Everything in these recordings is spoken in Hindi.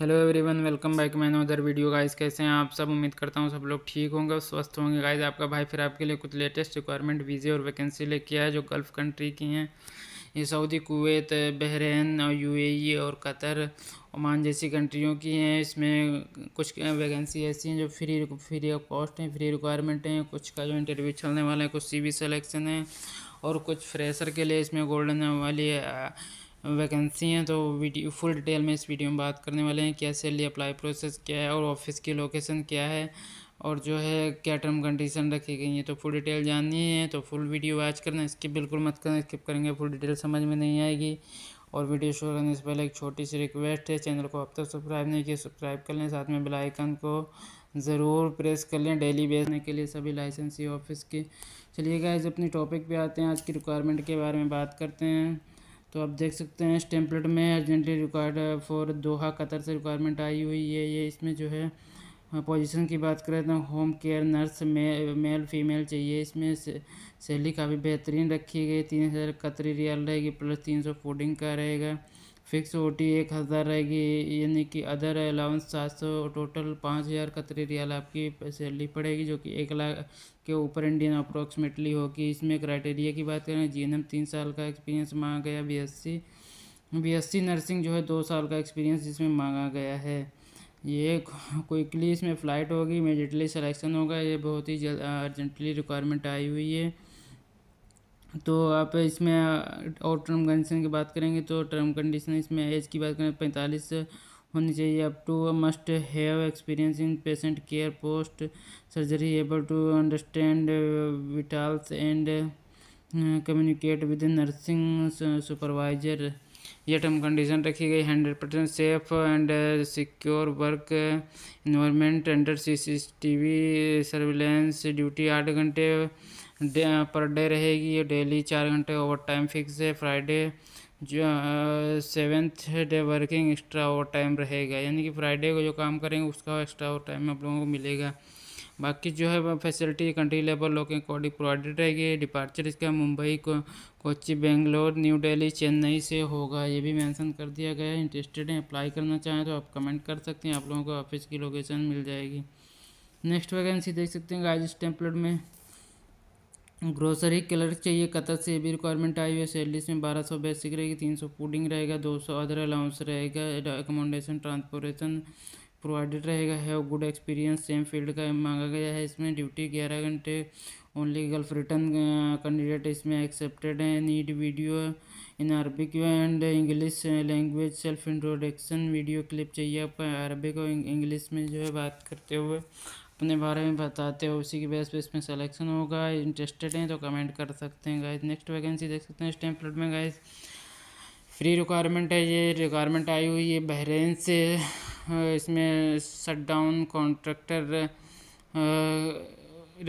hello everyone welcome back my another video guys कैसे हैं आप सब उम्मीद करता हूं सब लोग ठीक होंगे स्वस्थ होंगे गाइस आपका भाई फिर आपके लिए कुछ लेटेस्ट रिक्वायरमेंट वीज़े और वैकेंसी लेके आया जो गल्फ़ कंट्री की हैं ये सऊदी कुवैत बहरीन और यूएई और कतर ओमान जैसी कंट्रियों की हैं इसमें कुछ वैकेंसी ऐसी हैं जो फ्री फ्री ऑफ कॉस्ट हैं फ्री रिक्वायरमेंट हैं कुछ का जो इंटरव्यू चलने वाला है कुछ सी सिलेक्शन है और कुछ फ्रेशर के लिए इसमें गोल्डन वाली वैकेंसी हैं तो वीडियो फुल डिटेल में इस वीडियो में बात करने वाले हैं क्या सैलरी अप्लाई प्रोसेस क्या है और ऑफिस की लोकेशन क्या है और जो है क्या टर्म कंडीशन रखी गई है तो फुल डिटेल जाननी है तो फुल वीडियो वॉच करना स्किप बिल्कुल मत करना स्किप करेंगे फुल डिटेल समझ में नहीं आएगी और वीडियो शुरू करने से पहले एक छोटी सी रिक्वेस्ट है चैनल को अब तक सब्सक्राइब नहीं किया सब्सक्राइब कर लें साथ में बेलाइकन को ज़रूर प्रेस कर लें डेली बेचने के लिए सभी लाइसेंसी ऑफिस के चलिए गाइज अपने टॉपिक पर आते हैं आज की रिक्वायरमेंट के बारे में बात करते हैं तो आप देख सकते हैं इस टेम्पलेट में urgently required for Doha Qatar से रिक्वायरमेंट आई हुई है ये इसमें जो है पोजीशन हाँ, की बात करें तो होम केयर नर्स मे, मेल फीमेल चाहिए इसमें सैलरी काफ़ी बेहतरीन रखी गई तीन हज़ार कतरी रियाल रहेगी प्लस तीन सौ फूडिंग का रहेगा फिक्स ओ टी एक हज़ार रहेगी यानी कि अदर अलाउंस सात सौ टोटल पाँच हज़ार कतरी रियाल आपकी सैलरी पड़ेगी जो कि एक लाख के ऊपर इंडियन अप्रोक्सीमेटली होगी इसमें क्राइटेरिया की बात करें जी एन एम तीन साल का एक्सपीरियंस मांगा गया B S C B S C nursing जो है दो साल का एक्सपीरियंस जिसमें मांगा गया है ये क्विकली इसमें फ़्लाइट होगी इमीडिएटली सलेक्शन होगा ये बहुत ही जल्द अर्जेंटली रिक्वायरमेंट आई हुई है तो आप इसमें और टर्म कंडीशन की बात करेंगे तो टर्म कंडीशन इसमें एज की बात करें पैंतालीस होनी चाहिए up to must have experience in patient care post surgery able to understand vitals and communicate with nursing supervisor ये टर्म कंडीशन रखी गई hundred percent safe and secure work environment under C C T V surveillance duty आठ घंटे पर डे रहेगी ये डेली चार घंटे ओवर टाइम फिक्स है फ्राइडे जो seventh day working extra overtime रहेगा यानी कि फ्राइडे को जो काम करेंगे उसका एक्स्ट्रा ओवर टाइम आप लोगों को मिलेगा बाकी जो है फैसिलिटी कंट्री लेवल लोग अकॉर्डिंग प्रोवाइडेड रहेगी डिपार्चर इसका मुंबई को कोची बेंगलोर न्यू दिल्ली चेन्नई से होगा ये भी मेंशन कर दिया गया है इंटरेस्टेड हैं अप्लाई करना चाहें तो आप कमेंट कर सकते हैं आप लोगों को ऑफिस की लोकेशन मिल जाएगी नेक्स्ट वैकेंसी देख सकते हैं गाइज टेम्पलेट में ग्रोसरी कलर चाहिए कतर से भी रिक्वायरमेंट आई हुई है सैलरी में बारह सौ बेसिक रहेगी तीन सौ फूडिंग रहेगा दो सौ अदर अलाउंस रहेगा एकोमोडेशन ट्रांसपोर्टेशन प्रोवाइडेड रहेगा have good experience same field का मांगा गया है इसमें ड्यूटी ग्यारह घंटे ओनली गल्फ रिटर्न कैंडिडेट इसमें एक्सेप्टेड है need video in Arabic and English language self introduction video clip चाहिए आपका अरबिक और इंग्लिश में जो है बात करते हुए अपने बारे में बताते हो उसी के बेस पे इसमें सिलेक्शन होगा इंटरेस्टेड हैं तो कमेंट कर सकते हैं गाइज नेक्स्ट वैकेंसी देख सकते हैं स्टेम फ्लड में गाइज फ्री रिक्वायरमेंट है ये रिक्वायरमेंट आई हुई है बहरेन से इसमें डाउन कॉन्ट्रैक्टर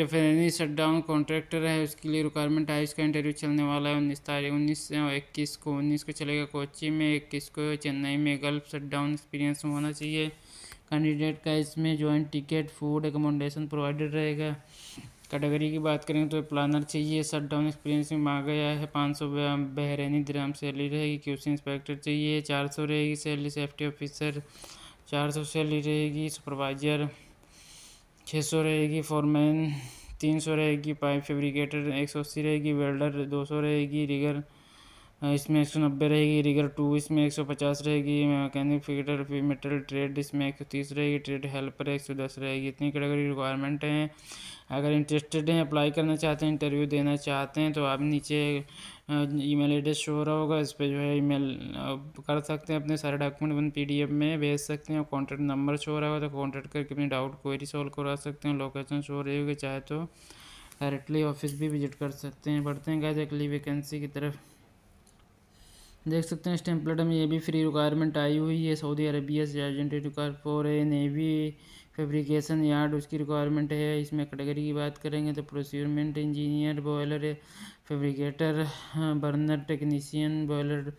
रेफरेंसी डाउन कॉन्ट्रैक्टर है उसके लिए रिक्वायरमेंट आई इसका इंटरव्यू चलने वाला है उन्नीस तारीख उन्नीस से इक्कीस को उन्नीस को चलेगा कोची में इक्कीस को चेन्नई में गल्फ डाउन एक्सपीरियंस होना चाहिए कैंडिडेट का इसमें joint ticket food accommodation provided रहेगा कैटेगरी की बात करें तो प्लानर चाहिए शट डाउन एक्सपीरियंस में मांगा गया है पाँच सौ बहरेनी द्राम सैलरी रहेगी क्यूसी इंस्पेक्टर चाहिए चार सौ रहेगी सैलरी सेफ्टी ऑफिसर चार सौ सैलरी रहेगी सुपरवाइजर छः सौ रहेगी फोरमैन तीन सौ रहेगी पाइप फेब्रिकेटर एक सौ अस्सी रहेगी वेल्डर दो सौ रहेगी रिगर हाँ, इसमें एक सौ नब्बे रहेगी रिगर टू इसमें एक सौ पचास रहेगी मैकेनिक फिर मेटल ट्रेड इसमें एक सौ तीस रहेगी ट्रेड हेल्पर एक सौ दस रहेगी इतनी कैटेगरी रिक्वायरमेंट हैं अगर इंटरेस्टेड हैं अप्लाई करना चाहते हैं इंटरव्यू देना चाहते हैं तो आप नीचे ईमेल एड्रेस शो रहा होगा इस पर जो है मेल कर सकते हैं अपने सारे डॉक्यूमेंट डी एफ में भेज सकते हैं और कॉन्टैक्ट नंबर शो हो रहा होगा तो कॉन्टैक्ट करके अपनी डाउट क्वेरी सॉल्व करा सकते हैं लोकेशन शो रही होगी चाहे तो डायरेक्टली ऑफिस भी विजिट कर सकते हैं बढ़ते हैं गाइस अगली वैकेंसी की तरफ देख सकते हैं इस टेम्पलेट में ये भी फ्री रिक्वायरमेंट आई हुई है सऊदी अरबिया से agent require for a navy fabrication yard उसकी रिक्वायरमेंट है इसमें कैटेगरी की बात करेंगे तो procurement engineer boiler fabricator burner technician boiler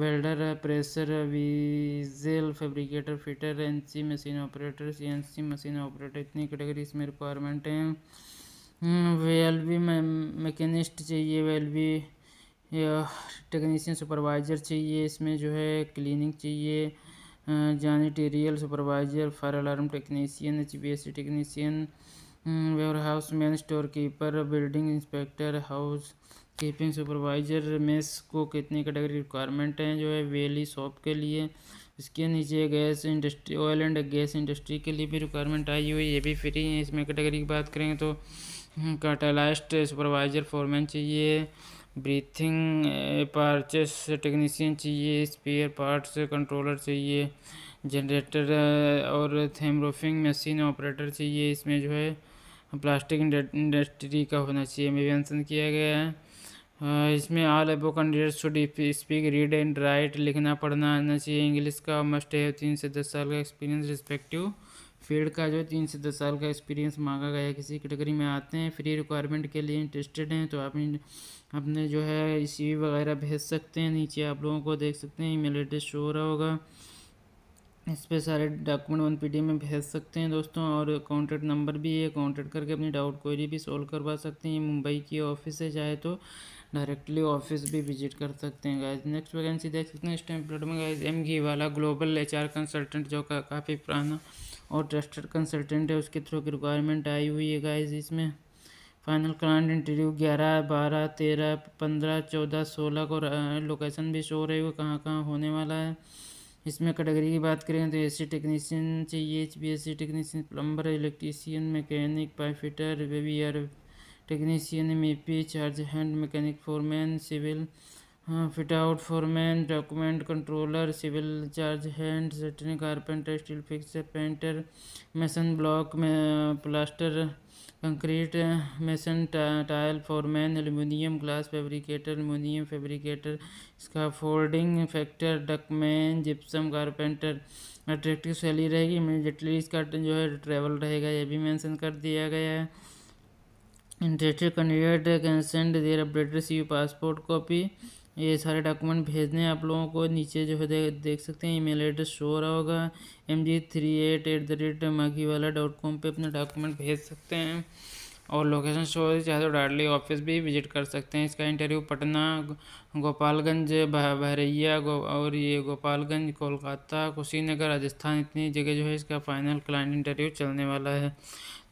welder pressure vessel fabricator fitter N machine operator C machine operator इतनी कैटेगरी इसमें रिक्वायरमेंट हैं एल वी मैकेनिस्ट चाहिए एल वी या टेक्नीशियन सुपरवाइज़र चाहिए इसमें जो है क्लीनिंग चाहिए janitorial supervisor fire alarm technician H B S C technician warehouse man store keeper building inspector house keeping supervisor mess को कितनी कैटेगरी रिक्वायरमेंट हैं जो है वेली शॉप के लिए इसके नीचे gas industry oil and gas industry के लिए भी रिक्वायरमेंट आई हुई ये भी फ्री है इसमें कैटेगरी की बात करें तो कैटलाइस्ट सुपरवाइज़र फॉरमैन चाहिए ब्रीथिंग पार्चेस टेक्नीशियन चाहिए स्पेयर पार्ट्स कंट्रोलर चाहिए जनरेटर eh, और थेमरोफिंग मशीन ऑपरेटर चाहिए इसमें जो है प्लास्टिक इंडस्ट्री का होना चाहिए में मेंशन किया गया है इसमें all above candidate should speak read and write लिखना पढ़ना आना चाहिए इंग्लिश का मस्ट है तीन से दस साल का एक्सपीरियंस रिस्पेक्टिव फील्ड का जो है तीन से दस साल का एक्सपीरियंस मांगा गया किसी कैटेगरी में आते हैं फ्री रिक्वायरमेंट के लिए इंटरेस्टेड हैं तो आप अपने जो है सी वगैरह भेज सकते हैं नीचे आप लोगों को देख सकते हैं ईमेल एड्रेस शो हो रहा होगा इस पर सारे डॉक्यूमेंट वन पी में भेज सकते हैं दोस्तों और कॉन्टैक्ट नंबर भी है कॉन्टैक्ट करके अपनी डाउट क्वेरी भी सोल्व करवा सकते हैं मुंबई की ऑफिस है चाहे तो डायरेक्टली ऑफिस भी विजिट कर सकते हैं गाइज नेक्स्ट वैकेंसी देख सकते हैं इस टाइम में गाइज एम घी वाला ग्लोबल एच आर कंसल्टेंट जो का, काफ़ी पुराना और ट्रस्टेड कंसल्टेंट है उसके थ्रू की रिक्वायरमेंट आई हुई है गाइज इसमें फाइनल क्लाइंट इंटरव्यू ग्यारह बारह तेरह पंद्रह चौदह सोलह को लोकेशन भी शो रही है कहाँ कहाँ होने वाला है इसमें कैटेगरी की बात करें तो ए सी टेक्नीशियन चाहिए H B S C technician plumber electrician mechanic pipefitter R technician A P charge hand mechanic foreman civil fit out foreman document controller civil charge hand shuttering carpenter steel fixer painter mason block में plaster concrete mason tile foreman aluminium glass fabricator aluminium fabricator इसका folding factor ductman gypsum carpenter attractive salary रहेगी इमीजिएटली इसका जो है ट्रेवल रहेगा ये भी मेंशन कर दिया गया है interested candidate can send their update C passport copy ये सारे डॉक्यूमेंट भेजने आप लोगों को नीचे जो है देख सकते हैं ईमेल एड्रेस शो हो रहा होगा M G three eight at the rate माघी वाला डॉट कॉम पर अपने डॉक्यूमेंट भेज सकते हैं और लोकेशन शो चाहे तो डार्डली ऑफिस भी विजिट कर सकते हैं इसका इंटरव्यू पटना गोपालगंज बहरैया गो, और ये गोपालगंज कोलकाता कुशीनगर राजस्थान इतनी जगह जो है इसका फाइनल क्लाइंट इंटरव्यू चलने वाला है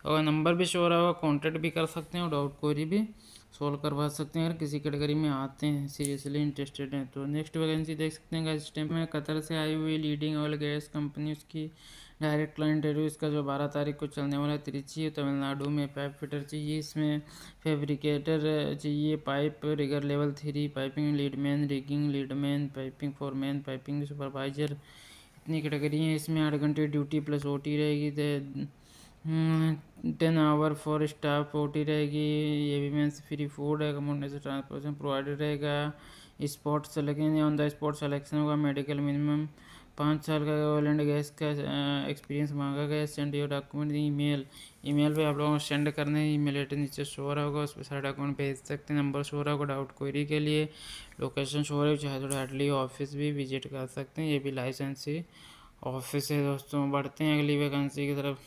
और नंबर भी शो रहा होगा कॉन्टैक्ट भी कर सकते हैं और डाउट क्वेरी भी सोल्व करवा सकते हैं अगर किसी कैटेगरी में आते हैं सीरियसली इंटरेस्टेड हैं तो नेक्स्ट वैकेंसी देख सकते हैं इस टाइम में कतर से आई हुई लीडिंग ऑयल गैस कंपनी उसकी डायरेक्ट क्लाइंट इंटरव्यू इसका जो बारह तारीख को चलने वाला है तिरुचि तमिलनाडु में पाइप फिटर चाहिए इसमें फेब्रिकेटर चाहिए pipe rigger level three piping leadman rigging leadman piping man piping supervisor इतनी कैटेगरी है इसमें आठ घंटे ड्यूटी प्लस ओटी रहेगी टेन आवर फॉर स्टाफ पोटी रहेगी ये भी मीन्स फ्री फूड है से ट्रांसपोर्टेशन प्रोवाइडेड रहेगा spot selection on the spot selection होगा मेडिकल मिनिमम पाँच साल का ऑयल एंड गैस का एक्सपीरियंस मांगा गया send your document email email पे आप लोगों को सेंड करने ईमेल एड्रेस नीचे शो रहा होगा उस पर सारा डॉक्यूमेंट भेज सकते हैं नंबर शो रहा होगा डाउट क्वेरी के लिए लोकेशन शो हो रही है चाहे तो डाटली ऑफिस भी विजिट कर सकते हैं ये भी लाइसेंसी ऑफिस है दोस्तों बढ़ते हैं अगली वैकेंसी की तरफ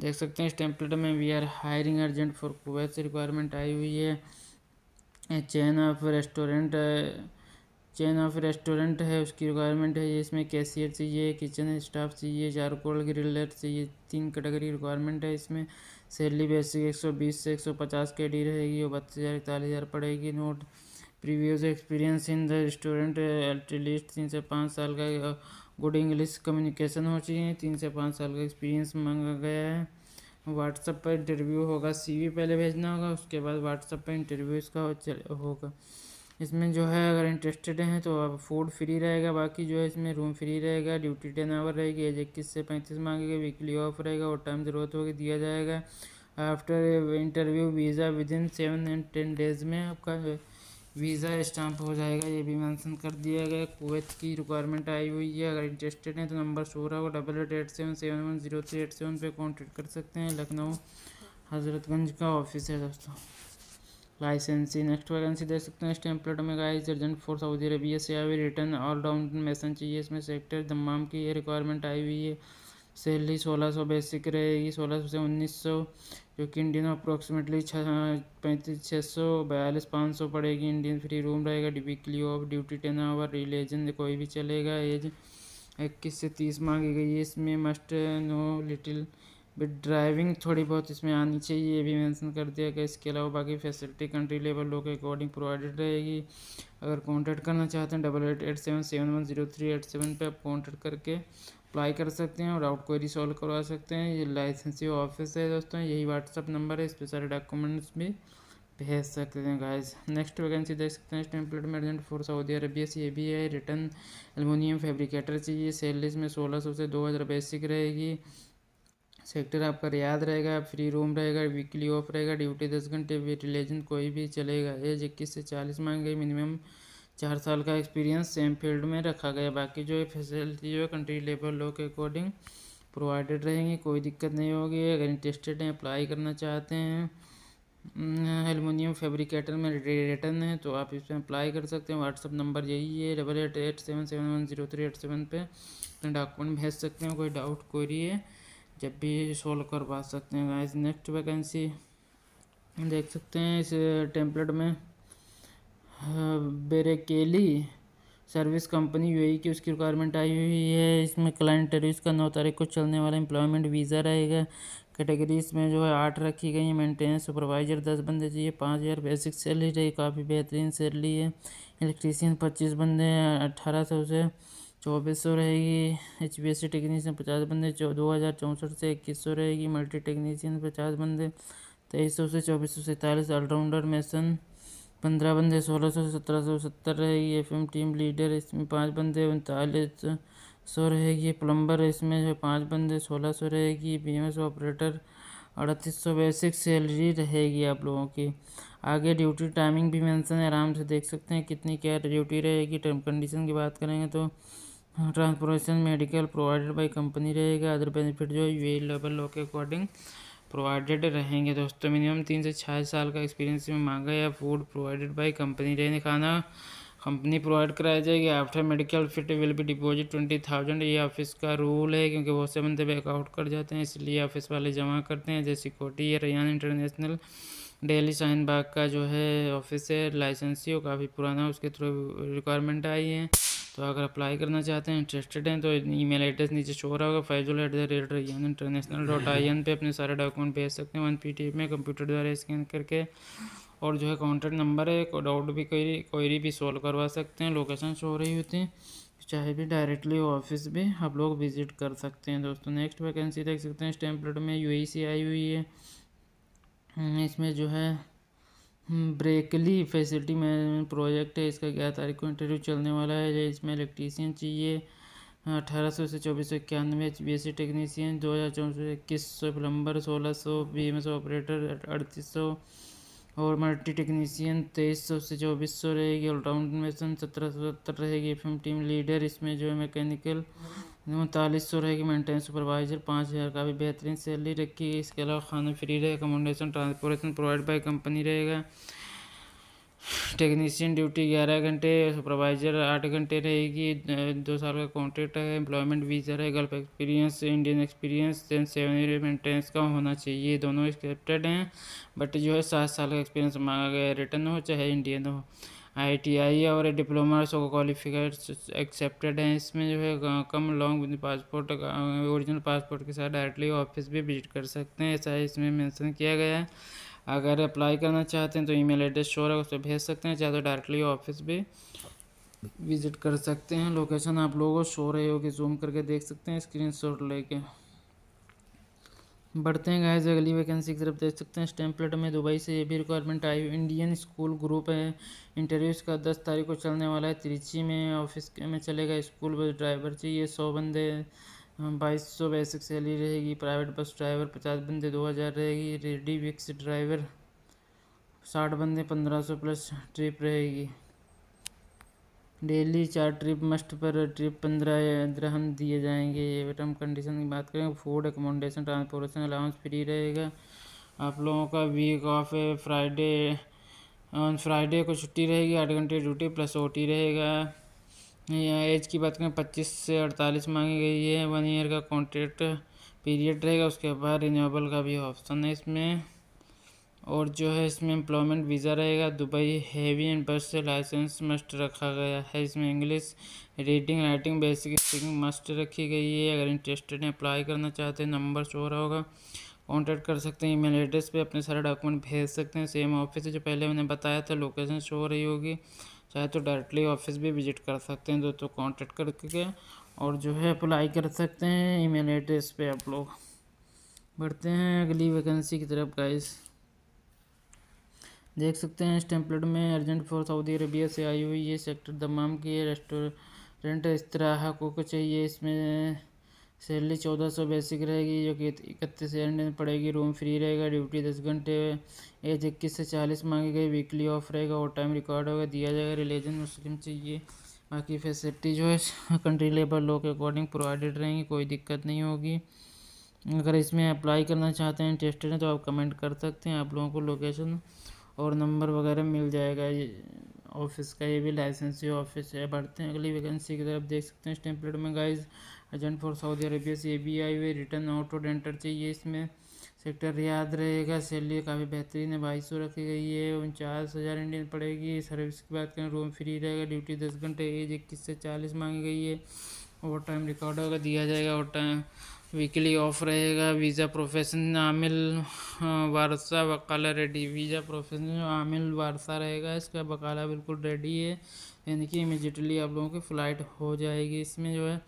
देख सकते हैं इस टेम्पलेट में we are hiring urgent for Kuwait से रिक्वायरमेंट आई हुई है chain of restaurant chain of restaurant है उसकी रिक्वायरमेंट है इसमें कैशियर चाहिए किचन स्टाफ चाहिए चारकोल ग्रिलर चाहिए तीन कैटेगरी रिक्वायरमेंट है इसमें सैलरी बेसिक एक सौ बीस से एक सौ पचास के डी रहेगी और बत्तीस हज़ार इकतालीस हज़ार पड़ेगी note previous experience in the restaurant at least तीन से पाँच साल का गुड इंग्लिश कम्युनिकेशन हो चाहिए तीन से पाँच साल का एक्सपीरियंस मांगा गया है व्हाट्सअप पर इंटरव्यू होगा सीवी पहले भेजना होगा उसके बाद व्हाट्सअप पर इंटरव्यू इसका होगा इसमें जो है अगर इंटरेस्टेड हैं तो अब फूड फ्री रहेगा बाकी जो है इसमें रूम फ्री रहेगा ड्यूटी टेन आवर रहेगी एज इक्कीस से पैंतीस मांगेगा वीकली ऑफ रहेगा और टाइम ज़रूरत होगी दिया जाएगा after interview visa within seven and ten days में आपका वीज़ा स्टाम्प हो जाएगा ये भी मेंशन कर दिया गया कुवैत की रिक्वायरमेंट आई हुई है अगर इंटरेस्टेड है तो नंबर सोलह को double eight eight seven seven one zero three eight seven पर कॉन्टेक्ट कर सकते हैं लखनऊ हज़रतगंज का ऑफिस है दोस्तों लाइसेंसी नेक्स्ट वैकेंसी देख सकते हैं स्टेम्पलेट में guys urgent for Saudi Arabia से आई रिटर्न ऑल डाउन मैसन चाहिए इसमें सेक्टर दमाम की ये रिक्वायरमेंट आई हुई है सैलरी सोलह सौ बेसिक रहेगी सोलह सौ से उन्नीस सौ जो कि इंडियन अप्रोक्सीमेटली पैंतीस छः सौ बयालीस पाँच सौ पड़ेगी इंडियन फ्री रूम रहेगा weekly off duty ten hour religion कोई भी चलेगा एज इक्कीस से तीस मांगी गई है इसमें must know little but driving थोड़ी बहुत इसमें आनी चाहिए ये भी मेंशन कर दिया गया इसके अलावा बाकी फैसिलिटी कंट्री लेवल लोग के अकॉर्डिंग प्रोवाइडेड रहेगी अगर कॉन्टैक्ट करना चाहते हैं double eight eight seven seven one zero three eight seven पर आप कॉन्टैक्ट करके अप्लाई कर सकते हैं और आउट क्वेरी सॉल्व करवा सकते हैं ये लाइसेंसी ऑफिस है दोस्तों यही व्हाट्सअप नंबर है इस पर सारे डॉक्यूमेंट्स भी भेज सकते हैं गाइस नेक्स्ट वैकेंसी देख सकते हैं स्टेम्पलेट में अर्जेंट फोर सऊदी अरबिया से ये भी है रिटर्न फेब्रिकेटर से ये सैलरी में सोलह सौ से दो हज़ार बेसिक रहेगी सेक्टर आपका याद रहेगा फ्री रूम रहेगा वीकली ऑफ रहेगा ड्यूटी दस घंटे रिलेजन कोई भी चलेगा एज इक्कीस से चालीस मांग गई मिनिमम चार साल का एक्सपीरियंस सेम फील्ड में रखा गया बाकी जो फैसिलिटी जो है कंट्री लेबर लॉ के अकॉर्डिंग प्रोवाइडेड रहेंगी कोई दिक्कत नहीं होगी अगर इंटरेस्टेड हैं अप्लाई करना चाहते हैं एलमिनियम हम्म, फेब्रिकेटर में रिटर्न है तो आप इसमें अप्लाई कर सकते हैं व्हाट्सअप नंबर यही है double eight eight seven seven one zero three eight seven पर अपने डॉक्यूमेंट भेज सकते हैं कोई डाउट कोई है जब भी सॉल्व करवा सकते हैं गाइस नेक्स्ट वैकेंसी देख सकते हैं इस टेम्पलेट में बेरेकेली सर्विस कंपनी यू की उसकी रिक्वायरमेंट आई हुई है इसमें क्लाइंट इंटरव्यू का नौ तारीख को चलने वाला एम्प्लॉयमेंट वीज़ा रहेगा कैटेगरीज में जो है आठ रखी गई है मेंटेनेंस सुपरवाइज़र दस बंदे चाहिए पाँच हज़ार बेसिक सैलरी रही काफ़ी बेहतरीन सैलरी है इलेक्ट्रीशियन पच्चीस बंदे हैं अट्ठारह सौ से चौबीस सौ रहेगी H B S C technician पचास बंदे दो हज़ार चौंसठ से इक्कीस सौ रहेगी मल्टी टेक्नीशियन पचास बंदे तेईस सौ से चौबीस सौ सैंतालीस ऑलराउंडर मैसन पंद्रह बंदे सोलह सौ सत्रह सौ सत्तर रहेगी एफ एफ टीम लीडर इसमें पाँच बंदे उनतालीस सौ रहेगी प्लम्बर इसमें जो पाँच बंदे सोलह सौ रहेगी बी ऑपरेटर अड़तीस सौ बेसिक सैलरी रहेगी आप लोगों की आगे ड्यूटी टाइमिंग भी मेंशन है आराम से देख सकते हैं कितनी क्या ड्यूटी रहेगी टर्म कंडीशन की बात करेंगे तो transportation medical provided by company रहेगा अदर बेनिफिट जो है ए लेवल के अकॉर्डिंग प्रोवाइडेड रहेंगे दोस्तों मिनिमम तीन से छः साल का एक्सपीरियंस में मांगा या फूड प्रोवाइडेड बाई कंपनी रहने खाना कंपनी प्रोवाइड कराया जाएगी after medical fit will be deposit twenty thousand ये ऑफिस का रूल है क्योंकि बहुत से बंदे बैकआउट कर जाते हैं इसलिए ऑफिस वाले जमा करते हैं जैसे कोटी या रैन इंटरनेशनल डेली शाहीन बाग का जो है ऑफिस है लाइसेंसी वो काफ़ी पुराना उसके थ्रू रिक्वायरमेंट आई है तो अगर अप्लाई करना चाहते हैं इंटरेस्टेड हैं तो ईमेल एड्रेस नीचे शो रहा होगा Faizul at the rate Rain International dot I N पर अपने सारे डॉक्यूमेंट भेज सकते हैं वन पी टी में कंप्यूटर द्वारा स्कैन करके और जो है कॉन्टैक्ट नंबर है डाउट भी कोई क्वेरी भी सॉल्व करवा सकते हैं लोकेशन शो रही होती है चाहे भी डायरेक्टली ऑफिस भी आप लोग विजिट कर सकते हैं दोस्तों नेक्स्ट वैकेंसी देख सकते हैं स्टेम्पलेट में यू e आई हुई है हम्म, इसमें जो है ब्रेकली फैसिलिटी मैनेजमेंट प्रोजेक्ट है इसका ग्यारह तारीख को इंटरव्यू चलने वाला है इसमें इलेक्ट्रीशियन चाहिए अठारह सौ से चौबीस सौ इक्यानवे H B S C technician दो हज़ार चौबीस सौ इक्कीस सौ प्लम्बर सोलह सौ बी एम एस ऑपरेटर अड़तीस सौ और मल्टी टेक्नीसियन तेईस सौ से चौबीस सौ रहेगी ऑलराउंड में सत्रह सौ सत्तर रहेगी एफ टीम लीडर इसमें जो है मैकेनिकल उनतालीस सौ रहेगी मेंटेनेंस सुपरवाइजर पाँच हज़ार काफ़ी बेहतरीन सैलरी रखी है इसके अलावा खाना फ्री रहेगा accommodation transportation provide by company रहेगा टेक्नीशियन ड्यूटी ग्यारह घंटे सुपरवाइज़र आठ घंटे रहेगी दो साल का कॉन्ट्रैक्ट है एम्प्लॉयमेंट वीज़ा है Gulf experience Indian experience than seven year maintenance का होना चाहिए दोनों एक्सेप्टेड हैं बट जो है सात साल का एक्सपीरियंस मांगा गया रिटर्न हो चाहे इंडियन हो आई और डिप्लोमा सो क्वालिफिकेट एक्सेप्टेड हैं इसमें जो है come along passport original passport के साथ डायरेक्टली ऑफिस भी विजिट कर सकते हैं ऐसा इसमें मेंशन किया गया है अगर अप्लाई करना चाहते हैं तो ईमेल एड्रेस शोर है उस पर भेज सकते हैं चाहे तो डायरेक्टली ऑफिस भी विजिट कर सकते हैं लोकेशन आप लोगों को शो रहे होगी जूम करके देख सकते हैं स्क्रीन शॉट लेके बढ़ते हैं गाइस अगली वैकेंसी की तरफ देख सकते हैं स्टेम्पलेट में दुबई से ये भी रिक्वायरमेंट आई हुई इंडियन स्कूल ग्रुप है इंटरव्यू इसका दस तारीख को चलने वाला है त्रिची में ऑफिस में चलेगा स्कूल बस ड्राइवर चाहिए सौ बंदे बाईस सौ बेसिक सैलरी रहेगी प्राइवेट बस ड्राइवर पचास बंदे दो हज़ार रहेगी रेडी विक्स ड्राइवर साठ बंदे पंद्रह सौ प्लस ट्रिप रहेगी डेली चार ट्रिप मस्ट पर ट्रिप पंद्रह द्रहम दिए जाएंगे टर्म कंडीशन की बात करें food accommodation transportation allowance free रहेगा आप लोगों का week off Friday on Friday को छुट्टी रहेगी आठ घंटे ड्यूटी प्लस ओ रहेगा या एज की बात करें पच्चीस से अड़तालीस मांगी गई है वन ईयर का कॉन्ट्रैक्ट पीरियड रहेगा उसके बाद रिन्यूएबल का भी ऑप्शन है इसमें और जो है इसमें एम्प्लॉयमेंट वीज़ा रहेगा दुबई हैवी एंड बस से लाइसेंस मस्ट रखा गया है इसमें English reading writing basic speaking must रखी गई है अगर इंटरेस्टेड हैं अप्लाई करना चाहते हैं नंबर शो रहा होगा कॉन्टैक्ट कर सकते हैं ईमेल एड्रेस पे अपने सारे डॉक्यूमेंट भेज सकते हैं सेम ऑफिस जो पहले मैंने बताया था लोकेशन शो रही होगी चाहे तो डायरेक्टली ऑफिस भी विजिट कर सकते हैं दोस्तों कॉन्टैक्ट करके और जो है अप्लाई कर सकते हैं ईमेल एड्रेस पे आप लोग बढ़ते हैं अगली वैकेंसी की तरफ गाइस देख सकते हैं इस टेम्पलेट में अर्जेंट फॉर सऊदी अरबिया से आई हुई ये सेक्टर दमाम की रेस्टोरेंट इस तरह को चाहिए इसमें सैलरी चौदह सौ बेसिक रहेगी जो कि इकतीस में पड़ेगी रूम फ्री रहेगा ड्यूटी दस घंटे एज इक्कीस से चालीस मांगी गई वीकली ऑफ रहेगा और टाइम रिकॉर्ड होगा दिया जाएगा रिलीजन मुस्लिम चाहिए बाकी फैसिलिटी जो है कंट्री लेबर लॉ के अकॉर्डिंग प्रोवाइडेड रहेंगी कोई दिक्कत नहीं होगी अगर इसमें अप्लाई करना चाहते हैं इंटरेस्टेड हैं तो आप कमेंट कर सकते हैं आप लोगों को लोकेशन और नंबर वगैरह मिल जाएगा ये ऑफिस का ये भी लाइसेंस ही ऑफिस है बढ़ते हैं अगली वैकेंसी की तरफ देख सकते हैं इस टेम्पलेट में guys agent for Saudi Arabia से भी आई हुई रिटर्न आउट ऑफ एंटर चाहिए इसमें सेक्टर रियाद रहेगा सैलरी काफ़ी बेहतरीन है बाईस सौ रखी गई है उनचास हज़ार इंडियन पड़ेगी सर्विस की बात करें रूम फ्री रहेगा ड्यूटी दस घंटे एज इक्कीस से चालीस मांगी गई है ओवर टाइम रिकॉर्ड होगा दिया जाएगा ओवर टाइम वीकली ऑफ रहेगा वीज़ा प्रोफेशन आमिल हाँ, वारसा बकाला रेडी वीज़ा प्रोफेशन आमिल वारसा रहेगा इसका बकाला बिल्कुल रेडी है यानी कि इमिजिएटली आप लोगों की फ़्लाइट हो जाएगी इसमें जो है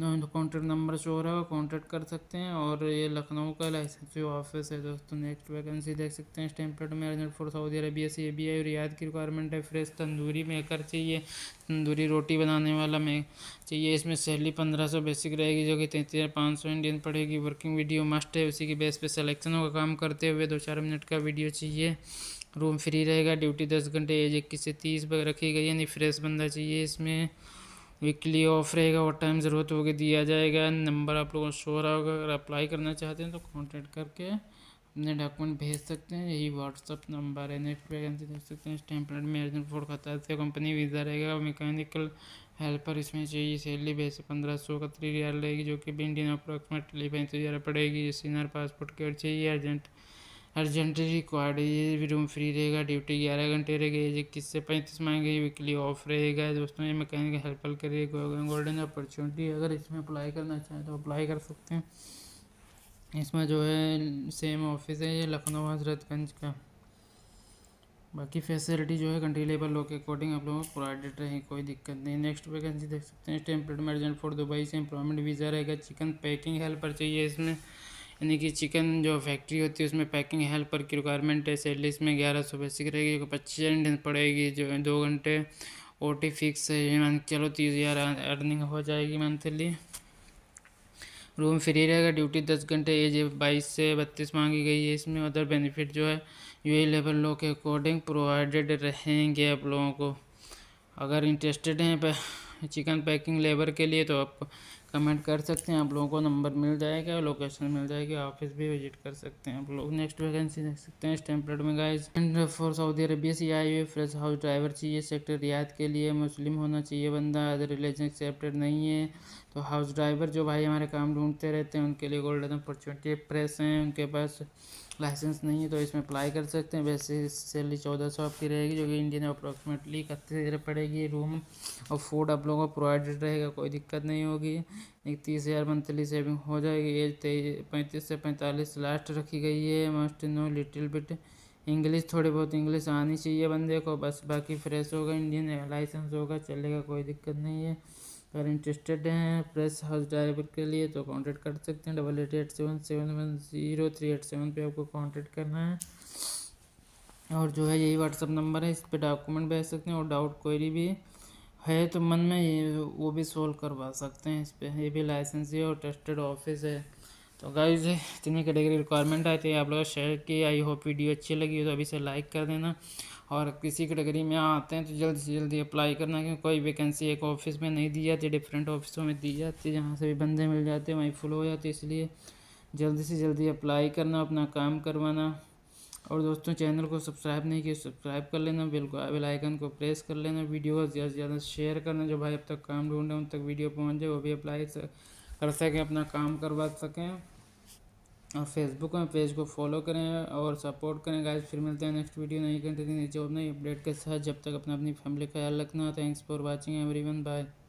कॉन्टैक्ट नंबर शो हो रहा है कॉन्टैक्ट कर सकते हैं और ये लखनऊ का लाइसेंस ऑफिस है दोस्तों नेक्स्ट वैकेंसी देख सकते हैं स्टेम्पलेट में urgent for Saudi Arabia C B I रियायत की रिक्वायरमेंट है फ्रेश तंदूरी मेकर चाहिए तंदूरी रोटी बनाने वाला मे चाहिए इसमें सैलरी पंद्रह सौ बेसिक रहेगी जो कि तैंतीस हज़ार पाँच सौ इंडियन पड़ेगी वर्किंग वीडियो मस्ट है उसी के बेस पर सिलेक्शनों का काम करते हुए दो चार मिनट का वीडियो चाहिए रूम फ्री रहेगा ड्यूटी दस घंटे एज इक्कीस से तीस रखी गई यानी फ्रेश बंदा चाहिए इसमें वीकली ऑफ रहेगा और टाइम ज़रूरत होगी दिया जाएगा नंबर आप लोगों को शो रहा होगा अगर अप्लाई करना चाहते हैं तो कॉन्टेक्ट करके अपने डॉक्यूमेंट भेज सकते हैं यही व्हाट्सअप नंबर है नेक्स्ट वैकेंसी देख सकते हैं स्टैम्प में अर्जेंट फोर्ड खाता है कंपनी वीज़ा रहेगा मैकेनिकल हेल्पर इसमें चाहिए सैलरी बेस पंद्रह सौ का थ्री रियाल रहेगी जो कि इंडियन अप्रोक्सीमेटली पैंतीस हज़ार पड़ेगी सीनियर पासपोर्ट केयर चाहिए अर्जेंट अर्जेंटली रिक्वायर्ड है ये भी रूम फ्री रहेगा ड्यूटी ग्यारह घंटे रहेगा एज इक्कीस से पैंतीस मांगे वीकली ऑफ रहेगा दोस्तों ये हेल्प हेल्पर करिएगा गोल्डन अपॉर्चुनिटी अगर इसमें अप्लाई करना चाहें तो अप्लाई कर सकते हैं इसमें जो है सेम ऑफिस है ये लखनऊ हजरतगंज का बाकी फैसिलिटी जो है कंट्री लेवल लो के अकॉर्डिंग आप लोगों को प्रोवाइडेड रहे कोई दिक्कत नहीं नेक्स्ट वैकेंसी देख सकते हैं टेम्पलेट में अर्जेंट फॉर दुबई से एम्प्लॉयमेंट वीज़ा रहेगा चिकन पैकिंग हेल्पर चाहिए इसमें यानी कि चिकन जो फैक्ट्री होती है उसमें पैकिंग हेल्पर की रिक्वायरमेंट है सैलरी इसमें ग्यारह सौ बेसिक रहेगी पच्चीस घंटे पड़ेगी जो दो घंटे ओ टी फिक्स है चलो तीस हज़ार अर्निंग हो जाएगी मंथली रूम फ्री रहेगा ड्यूटी दस घंटे एज बाईस से बत्तीस मांगी गई है इसमें अदर बेनिफिट जो है यू लेवल लो के अकॉर्डिंग प्रोवाइडेड रहेंगे आप लोगों को अगर इंटरेस्टेड हैं चिकन पैकिंग लेबर के लिए तो आप कमेंट कर सकते हैं आप लोगों को नंबर मिल जाएगा लोकेशन मिल जाएगी ऑफिस भी विजिट कर सकते हैं आप लोग नेक्स्ट वैकेंसी देख सकते हैं स्टेम्पलेट में गाइज फॉर सऊदी अरबिया से आई हुए फ्रेश हाउस ड्राइवर चाहिए सेक्टर रियाद के लिए मुस्लिम होना चाहिए बंदा अदर रिलीजन एक्सेप्टेड नहीं है तो हाउस ड्राइवर जो भाई हमारे काम ढूंढते रहते हैं उनके लिए गोल्डन अपॉर्चुनिटी प्रेस हैं उनके पास लाइसेंस नहीं है तो इसमें अप्लाई कर सकते हैं वैसे सैलरी चौदह सौ आपकी रहेगी जो कि इंडियन अप्रोक्सीमेटली इकतीस हज़ार पड़ेगी रूम और फूड आप लोगों को प्रोवाइडेड रहेगा कोई दिक्कत नहीं होगी एक तीस हज़ार मंथली सेविंग हो जाएगी एज तेईस पैंतीस से पैंतालीस लास्ट रखी गई है must know little bit English थोड़ी बहुत इंग्लिश आनी चाहिए बंदे को बस बाकी फ्रेश होगा इंडियन लाइसेंस होगा चलेगा कोई दिक्कत नहीं है अगर इंटरेस्टेड हैं प्रेस हाउस ड्राइवर के लिए तो कांटेक्ट कर सकते हैं double eight eight seven seven one zero three eight seven पर आपको कांटेक्ट करना है और जो है यही व्हाट्सअप नंबर है इस पर डॉक्यूमेंट भेज सकते हैं और डाउट क्वेरी भी है तो मन में ये वो भी सॉल्व करवा सकते हैं इस पर ये भी लाइसेंसी और टेस्टेड ऑफिस है तो गाइज इतनी कैटेगरी रिक्वायरमेंट आए थे आप लोगों शेयर की आई होप वीडियो अच्छी लगी हो तो अभी से लाइक कर देना और किसी कैटेगरी में आते हैं तो जल्द से जल्दी अप्लाई करना क्योंकि कोई वैकेंसी एक ऑफिस में नहीं दी जाती डिफरेंट ऑफिसों में दी जाती है जहाँ से भी बंदे मिल जाते हैं वहीं फुल हो जाते इसलिए जल्दी से जल्दी अप्लाई करना अपना काम करवाना और दोस्तों चैनल को सब्सक्राइब नहीं किया सब्सक्राइब कर लेना बिल्कुल बेल आइकन को प्रेस कर लेना वीडियो को ज़्यादा से ज़्यादा शेयर करना जो भाई अब तक काम ढूंढ रहे हैं उन तक वीडियो पहुँच जाए वो भी अप्लाई कर सकें अपना काम करवा सकें और फेसबुक में पेज को फॉलो करें और सपोर्ट करें गाइस फिर मिलते हैं नेक्स्ट वीडियो नहीं करते नीचे नई अपडेट के साथ जब तक अपना अपनी फैमिली का ख्याल रखना thanks for watching everyone bye